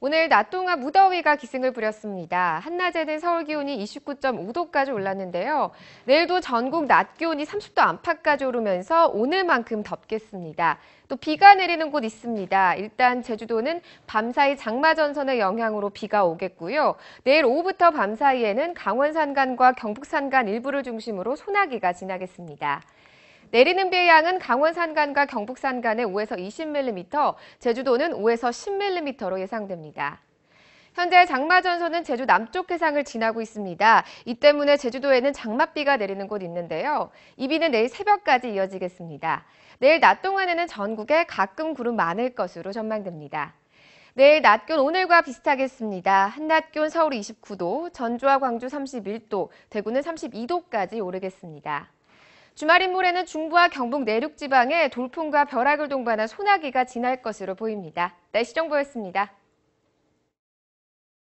오늘 낮 동안 무더위가 기승을 부렸습니다. 한낮에는 서울 기온이 29.5도까지 올랐는데요. 내일도 전국 낮 기온이 30도 안팎까지 오르면서 오늘만큼 덥겠습니다. 또 비가 내리는 곳 있습니다. 일단 제주도는 밤사이 장마 전선의 영향으로 비가 오겠고요. 내일 오후부터 밤사이에는 강원 산간과 경북 산간 일부를 중심으로 소나기가 지나겠습니다. 내리는 비의 양은 강원 산간과 경북 산간에 5에서 20mm, 제주도는 5에서 10mm로 예상됩니다. 현재 장마전선은 제주 남쪽 해상을 지나고 있습니다. 이 때문에 제주도에는 장맛비가 내리는 곳 있는데요. 이 비는 내일 새벽까지 이어지겠습니다. 내일 낮 동안에는 전국에 가끔 구름 많을 것으로 전망됩니다. 내일 낮 기온 오늘과 비슷하겠습니다. 한낮 기온 서울 29도, 전주와 광주 31도, 대구는 32도까지 오르겠습니다. 주말 인물에는 중부와 경북 내륙 지방에 돌풍과 벼락을 동반한 소나기가 지날 것으로 보입니다. 날씨 정보였습니다.